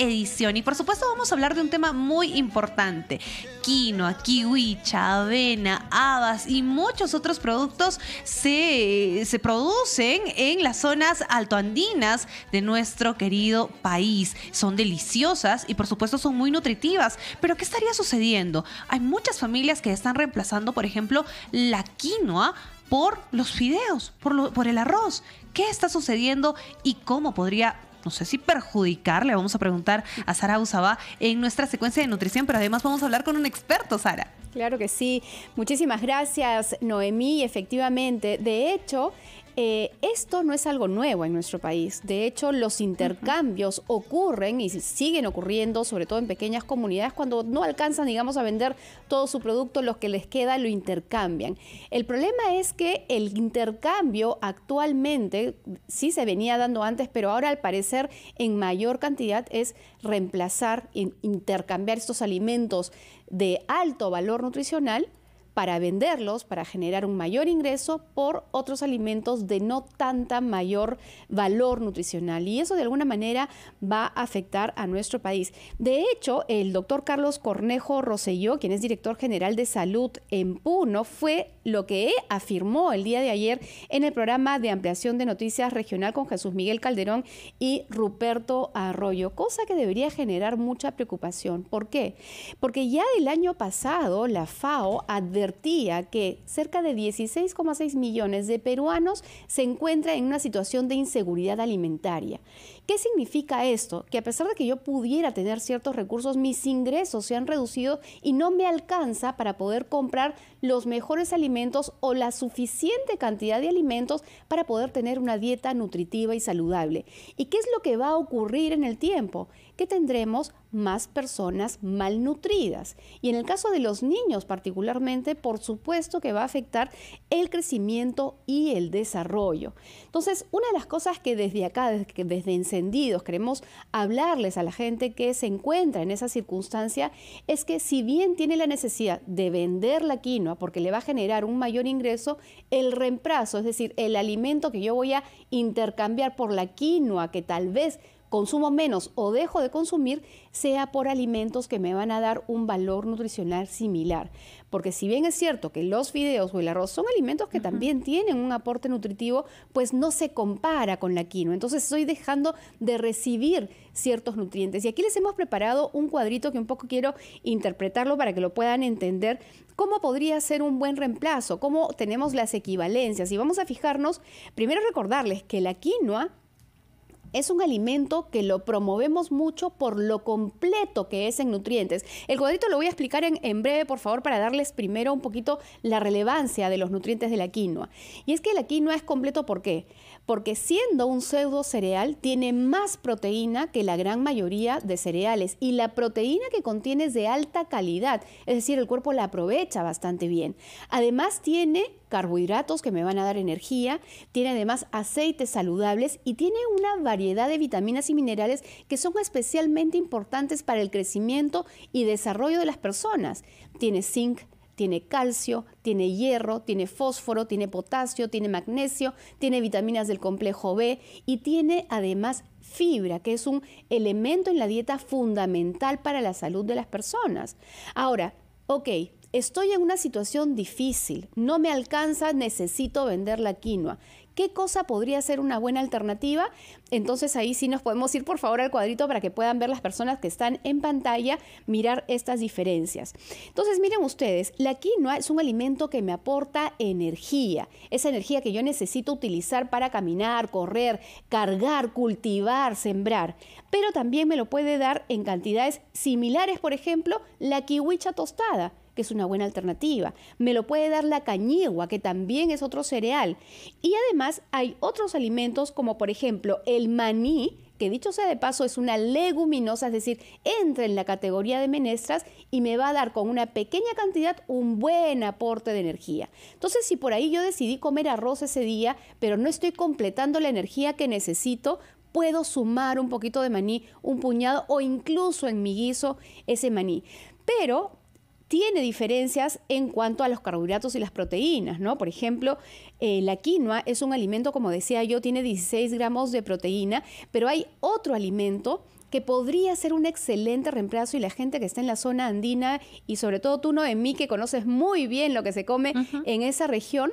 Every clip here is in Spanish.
edición. Y por supuesto vamos a hablar de un tema muy importante. Quinoa, kiwicha, avena, habas y muchos otros productos se, producen en las zonas altoandinas de nuestro querido país. Son deliciosas y por supuesto son muy nutritivas. Pero ¿qué estaría sucediendo? Hay muchas familias que están reemplazando, por ejemplo, la quinoa por los fideos, por, por el arroz. ¿Qué está sucediendo y cómo podría no sé si perjudicar, le vamos a preguntar a Sara Usaba en nuestra secuencia de nutrición, pero además vamos a hablar con un experto, Sara. Claro que sí. Muchísimas gracias, Noemí. Efectivamente, de hecho, eh, esto no es algo nuevo en nuestro país. De hecho, los intercambios ocurren y siguen ocurriendo, sobre todo en pequeñas comunidades, cuando no alcanzan, digamos, a vender todo su producto, los que les queda lo intercambian. El problema es que el intercambio actualmente, sí se venía dando antes, pero ahora al parecer en mayor cantidad es reemplazar, intercambiar estos alimentos de alto valor nutricional para venderlos, para generar un mayor ingreso por otros alimentos de no tanta mayor valor nutricional. Y eso de alguna manera va a afectar a nuestro país. De hecho, el doctor Carlos Cornejo Roselló, quien es director general de salud en Puno, fue lo que afirmó el día de ayer en el programa de ampliación de noticias regional con Jesús Miguel Calderón y Ruperto Arroyo, cosa que debería generar mucha preocupación. ¿Por qué? Porque ya el año pasado la FAO advirtió que cerca de 16,6 millones de peruanos se encuentran en una situación de inseguridad alimentaria ¿Qué significa esto? Que a pesar de que yo pudiera tener ciertos recursos, mis ingresos se han reducido y no me alcanza para poder comprar los mejores alimentos o la suficiente cantidad de alimentos para poder tener una dieta nutritiva y saludable. ¿Y qué es lo que va a ocurrir en el tiempo? Que tendremos más personas malnutridas. Y en el caso de los niños particularmente, por supuesto que va a afectar el crecimiento y el desarrollo. Entonces, una de las cosas que desde acá, desde, desde queremos hablarles a la gente que se encuentra en esa circunstancia, es que si bien tiene la necesidad de vender la quinoa porque le va a generar un mayor ingreso, el reemplazo, es decir, el alimento que yo voy a intercambiar por la quinoa que tal vez consumo menos o dejo de consumir sea por alimentos que me van a dar un valor nutricional similar. Porque si bien es cierto que los fideos o el arroz son alimentos que también tienen un aporte nutritivo, pues no se compara con la quinoa. Entonces estoy dejando de recibir ciertos nutrientes. Y aquí les hemos preparado un cuadrito que un poco quiero interpretarlo para que lo puedan entender cómo podría ser un buen reemplazo, cómo tenemos las equivalencias. Y vamos a fijarnos, primero recordarles que la quinoa es un alimento que lo promovemos mucho por lo completo que es en nutrientes. El cuadrito lo voy a explicar en, breve, por favor, para darles primero un poquito la relevancia de los nutrientes de la quinoa. Y es que la quinoa es completo, ¿por qué? Porque siendo un pseudo cereal, tiene más proteína que la gran mayoría de cereales. Y la proteína que contiene es de alta calidad, es decir, el cuerpo la aprovecha bastante bien. Además, tiene carbohidratos que me van a dar energía, tiene además aceites saludables y tiene una variedad de vitaminas y minerales que son especialmente importantes para el crecimiento y desarrollo de las personas. Tiene zinc, tiene calcio, tiene hierro, tiene fósforo, tiene potasio, tiene magnesio, tiene vitaminas del complejo B y tiene además fibra, que es un elemento en la dieta fundamental para la salud de las personas. Ahora, ok, estoy en una situación difícil, no me alcanza, necesito vender la quinoa. ¿Qué cosa podría ser una buena alternativa? Entonces ahí sí nos podemos ir por favor al cuadrito para que puedan ver las personas que están en pantalla, mirar estas diferencias. Entonces miren ustedes, la quinoa es un alimento que me aporta energía, esa energía que yo necesito utilizar para caminar, correr, cargar, cultivar, sembrar, pero también me lo puede dar en cantidades similares, por ejemplo, la kiwicha tostada es una buena alternativa. Me lo puede dar la cañigua, que también es otro cereal. Y además hay otros alimentos como por ejemplo el maní, que dicho sea de paso es una leguminosa, es decir, entra en la categoría de menestras y me va a dar con una pequeña cantidad un buen aporte de energía. Entonces, si por ahí yo decidí comer arroz ese día, pero no estoy completando la energía que necesito, puedo sumar un poquito de maní, un puñado o incluso en mi guiso ese maní. Pero tiene diferencias en cuanto a los carbohidratos y las proteínas, ¿no? Por ejemplo, eh, la quinoa es un alimento, como decía yo, tiene 16 gramos de proteína, pero hay otro alimento que podría ser un excelente reemplazo y la gente que está en la zona andina y sobre todo tú, Noemí, que conoces muy bien lo que se come en esa región,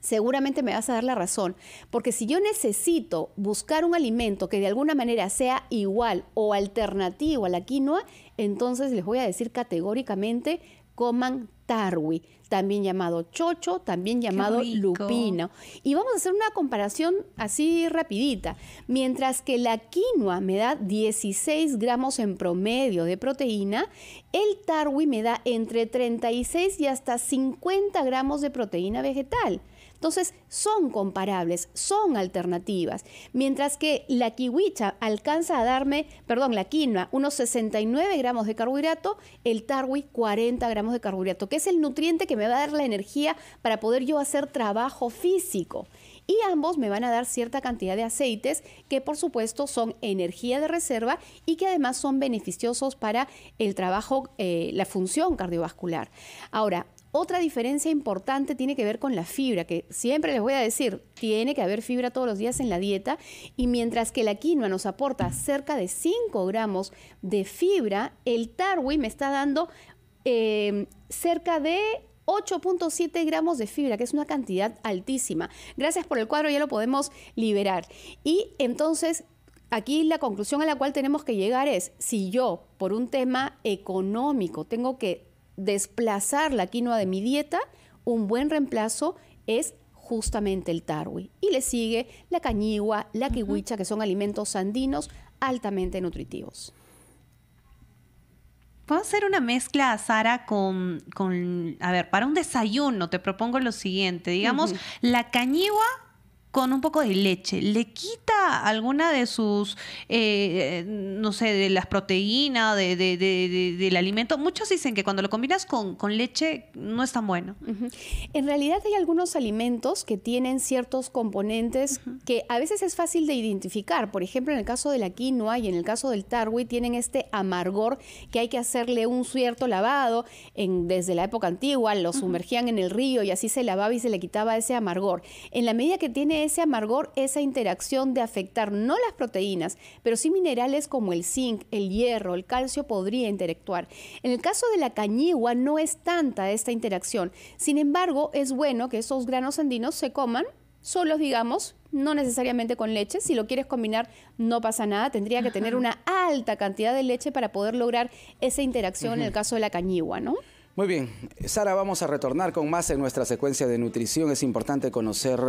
seguramente me vas a dar la razón, porque si yo necesito buscar un alimento que de alguna manera sea igual o alternativo a la quinoa, entonces les voy a decir categóricamente, coman tarwi, también llamado chocho, también llamado lupino. Y vamos a hacer una comparación así rapidita. Mientras que la quinoa me da 16 gramos en promedio de proteína, el tarwi me da entre 36 y hasta 50 gramos de proteína vegetal. Entonces, son comparables, son alternativas. Mientras que la kiwicha alcanza a darme, perdón, la quinoa, unos 69 gramos de carbohidrato, el tarwi 40 gramos de carbohidrato, que es el nutriente que me va a dar la energía para poder yo hacer trabajo físico. Y ambos me van a dar cierta cantidad de aceites que por supuesto son energía de reserva y que además son beneficiosos para el trabajo, eh, la función cardiovascular. Ahora, otra diferencia importante tiene que ver con la fibra, que siempre les voy a decir, tiene que haber fibra todos los días en la dieta y mientras que la quinoa nos aporta cerca de 5 gramos de fibra, el tarwi me está dando em, cerca de 8.7 gramos de fibra, que es una cantidad altísima. Gracias por el cuadro, ya lo podemos liberar. Y entonces, aquí la conclusión a la cual tenemos que llegar es, si yo, por un tema económico, tengo que desplazar la quinoa de mi dieta, un buen reemplazo es justamente el tarwi. Y le sigue la cañigua, la kiwicha, que son alimentos andinos altamente nutritivos. Puedo hacer una mezcla, Sara, con, con, a ver, para un desayuno te propongo lo siguiente, digamos, la cañigua con un poco de leche, le quita alguna de sus, eh, no sé, de las proteínas, de, del alimento. Muchos dicen que cuando lo combinas con, con leche no es tan bueno. En realidad hay algunos alimentos que tienen ciertos componentes que a veces es fácil de identificar. Por ejemplo, en el caso de la quinoa y en el caso del tarwi tienen este amargor que hay que hacerle un cierto lavado. En, desde la época antigua lo sumergían en el río y así se lavaba y se le quitaba ese amargor. En la medida que tiene ese amargor, esa interacción de afectar no las proteínas, pero sí minerales como el zinc, el hierro, el calcio podría interactuar. En el caso de la cañigua no es tanta esta interacción. Sin embargo, es bueno que esos granos andinos se coman solos, digamos, no necesariamente con leche. Si lo quieres combinar, no pasa nada. Tendría que tener una alta cantidad de leche para poder lograr esa interacción en el caso de la cañigua, ¿no? Muy bien, Sara, vamos a retornar con más en nuestra secuencia de nutrición. Es importante conocer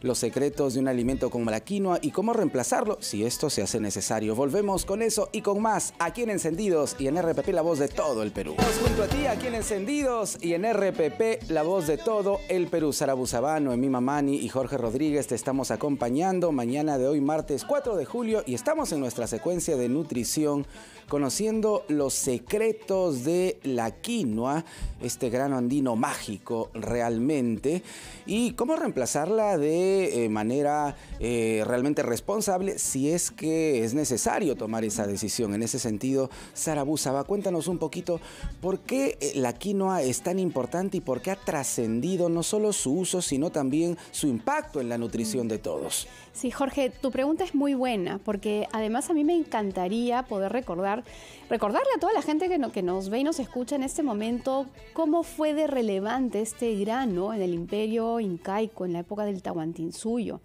los secretos de un alimento como la quinoa y cómo reemplazarlo si esto se hace necesario. Volvemos con eso y con más aquí en Encendidos y en RPP La Voz de Todo el Perú. Estamos junto a ti aquí en Encendidos y en RPP La Voz de Todo el Perú. Sara Busabano, Emi Mamani y Jorge Rodríguez te estamos acompañando mañana de hoy, martes 4 de julio, y estamos en nuestra secuencia de nutrición conociendo los secretos de la quinoa este grano andino mágico realmente y cómo reemplazarla de eh, manera eh, realmente responsable si es que es necesario tomar esa decisión. En ese sentido, Sara Busaba, cuéntanos un poquito por qué eh, la quinoa es tan importante y por qué ha trascendido no solo su uso, sino también su impacto en la nutrición de todos. Sí, Jorge, tu pregunta es muy buena porque además a mí me encantaría poder recordar, recordarle a toda la gente que, que nos ve y nos escucha en este momento ¿cómo fue de relevante este grano en el imperio incaico, en la época del Tahuantinsuyo?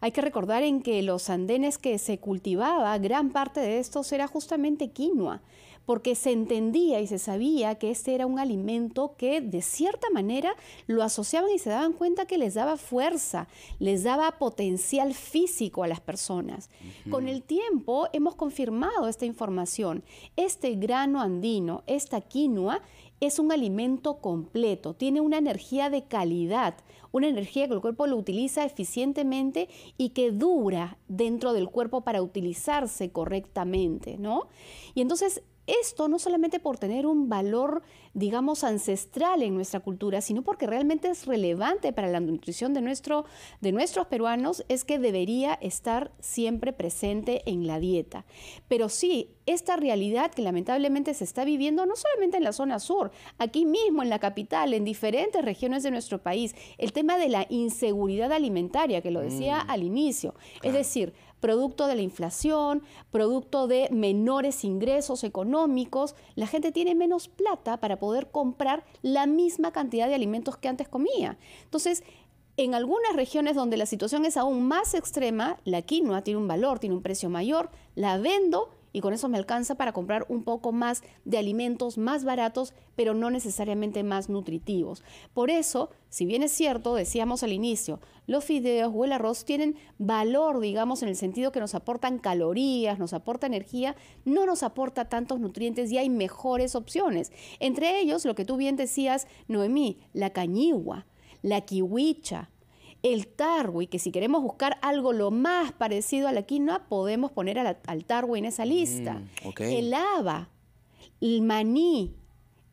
Hay que recordar en que los andenes que se cultivaba, gran parte de estos era justamente quinoa, porque se entendía y se sabía que este era un alimento que de cierta manera lo asociaban y se daban cuenta que les daba fuerza, les daba potencial físico a las personas. Con el tiempo hemos confirmado esta información. Este grano andino, esta quinoa, es un alimento completo, tiene una energía de calidad, una energía que el cuerpo lo utiliza eficientemente y que dura dentro del cuerpo para utilizarse correctamente, ¿no? Y entonces esto no solamente por tener un valor, digamos, ancestral en nuestra cultura, sino porque realmente es relevante para la nutrición de, nuestro, de nuestros peruanos, es que debería estar siempre presente en la dieta. Pero sí, esta realidad que lamentablemente se está viviendo no solamente en la zona sur, aquí mismo en la capital, en diferentes regiones de nuestro país, el tema de la inseguridad alimentaria, que lo decía mm. al inicio. Es decir, producto de la inflación, producto de menores ingresos económicos, la gente tiene menos plata para poder comprar la misma cantidad de alimentos que antes comía. Entonces, en algunas regiones donde la situación es aún más extrema, la quinoa tiene un valor, tiene un precio mayor, la vendo y con eso me alcanza para comprar un poco más de alimentos más baratos, pero no necesariamente más nutritivos. Por eso, si bien es cierto, decíamos al inicio, los fideos o el arroz tienen valor, digamos, en el sentido que nos aportan calorías, nos aporta energía, no nos aporta tantos nutrientes y hay mejores opciones. Entre ellos, lo que tú bien decías, Noemí, la cañigua, la kiwicha, el tarwi, que si queremos buscar algo lo más parecido a la quinoa, podemos poner al tarwi en esa mm, lista. El haba, el maní.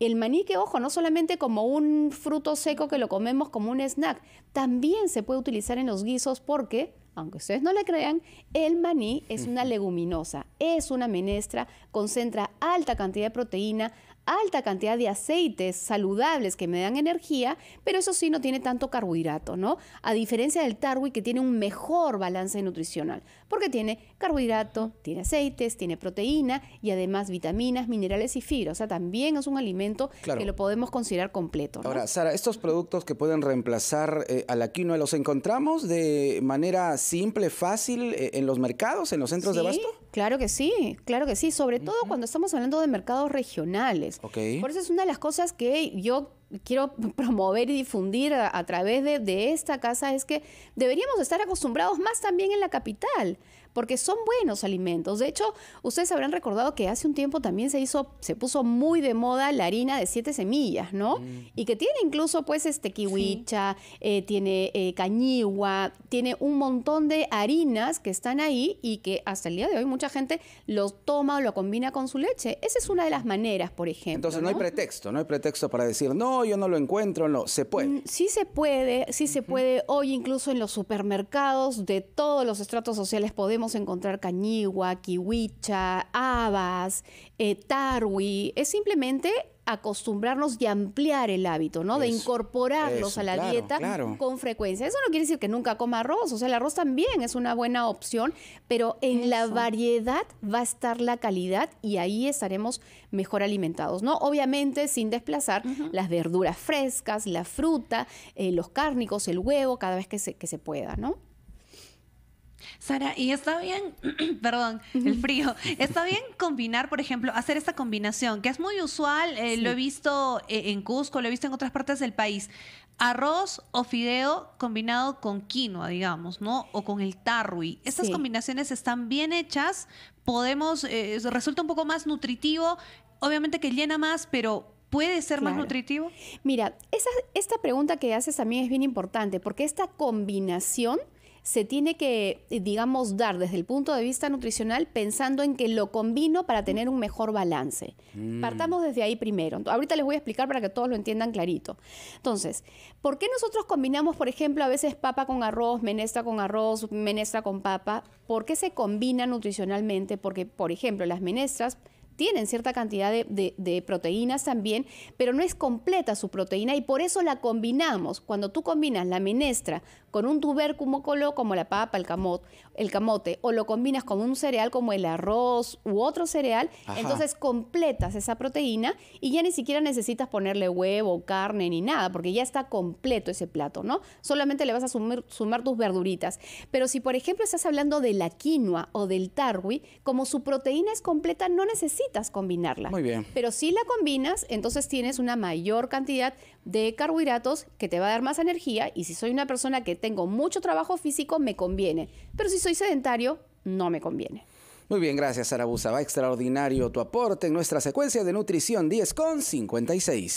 El maní que, ojo, no solamente como un fruto seco que lo comemos como un snack, también se puede utilizar en los guisos porque aunque ustedes no le crean, el maní es una leguminosa, es una menestra, concentra alta cantidad de proteína, alta cantidad de aceites saludables que me dan energía, pero eso sí no tiene tanto carbohidrato, ¿no? A diferencia del tarwi que tiene un mejor balance nutricional, porque tiene carbohidrato, tiene aceites, tiene proteína y además vitaminas, minerales y fibra, o sea, también es un alimento que lo podemos considerar completo. Ahora, Sara, estos productos que pueden reemplazar eh, a la quinoa, ¿los encontramos de manera simple, fácil eh, en los mercados, en los centros de abasto? Claro que sí, claro que sí, sobre todo cuando estamos hablando de mercados regionales. Por eso es una de las cosas que yo quiero promover y difundir a, través de, esta casa es que deberíamos estar acostumbrados más también en la capital porque son buenos alimentos. De hecho, ustedes habrán recordado que hace un tiempo también se hizo, se puso muy de moda la harina de siete semillas, ¿no? Mm. Y que tiene incluso, pues, este kiwicha, eh, tiene eh, cañigua, tiene un montón de harinas que están ahí y que hasta el día de hoy mucha gente lo toma o lo combina con su leche. Esa es una de las maneras, por ejemplo. Entonces no hay pretexto, no hay pretexto para decir, no, yo no lo encuentro, no, se puede. Mm, sí se puede, sí se puede. Hoy incluso en los supermercados de todos los estratos sociales podemos encontrar cañigua, kiwicha, habas, eh, tarwi. Es simplemente acostumbrarnos y ampliar el hábito, ¿no? de incorporarlos a la dieta con frecuencia. Eso no quiere decir que nunca coma arroz, o sea, el arroz también es una buena opción, pero en la variedad va a estar la calidad y ahí estaremos mejor alimentados, ¿no? Obviamente sin desplazar las verduras frescas, la fruta, eh, los cárnicos, el huevo, cada vez que se, que se pueda, ¿no? Sara, ¿y está bien, perdón, el frío, está bien combinar, por ejemplo, hacer esta combinación, que es muy usual, eh, lo he visto eh, en Cusco, lo he visto en otras partes del país, arroz o fideo combinado con quinoa, digamos, ¿no? O con el tarwi. Estas combinaciones están bien hechas, podemos, eh, resulta un poco más nutritivo, obviamente que llena más, pero ¿Puede ser más nutritivo? Mira, esta pregunta que haces a mí es bien importante, porque esta combinación se tiene que, eh, digamos, dar desde el punto de vista nutricional pensando en que lo combino para tener un mejor balance. Mm. Partamos desde ahí primero. Ahorita les voy a explicar para que todos lo entiendan clarito. Entonces, ¿por qué nosotros combinamos, por ejemplo, a veces papa con arroz, menestra con arroz, menestra con papa? ¿Por qué se combina nutricionalmente? Porque, por ejemplo, las menestras tienen cierta cantidad de, proteínas también, pero no es completa su proteína y por eso la combinamos. Cuando tú combinas la minestra con un tubérculo como la papa, el camot el camote o lo combinas con un cereal como el arroz u otro cereal, entonces completas esa proteína y ya ni siquiera necesitas ponerle huevo, carne ni nada, porque ya está completo ese plato, ¿no? Solamente le vas a sumar tus verduritas. Pero si por ejemplo estás hablando de la quinoa o del tarwi, como su proteína es completa, no necesitas combinarla. Muy bien. Pero si la combinas, entonces tienes una mayor cantidad de carbohidratos que te va a dar más energía y si soy una persona que tengo mucho trabajo físico, me conviene. Pero si soy sedentario, no me conviene. Muy bien, gracias Sarabusa. Va extraordinario tu aporte en nuestra secuencia de nutrición 10 con 56.